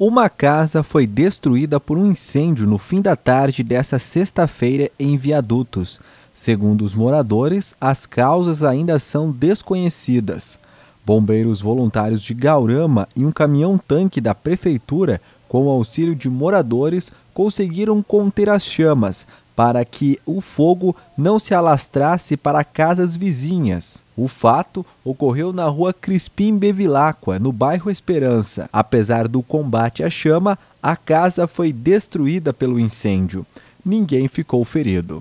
Uma casa foi destruída por um incêndio no fim da tarde desta sexta-feira em Viadutos. Segundo os moradores, as causas ainda são desconhecidas. Bombeiros voluntários de Gaurama e um caminhão-tanque da prefeitura, com o auxílio de moradores, conseguiram conter as chamas, para que o fogo não se alastrasse para casas vizinhas. O fato ocorreu na rua Crispim Bevilacqua, no bairro Esperança. Apesar do combate à chama, a casa foi destruída pelo incêndio. Ninguém ficou ferido.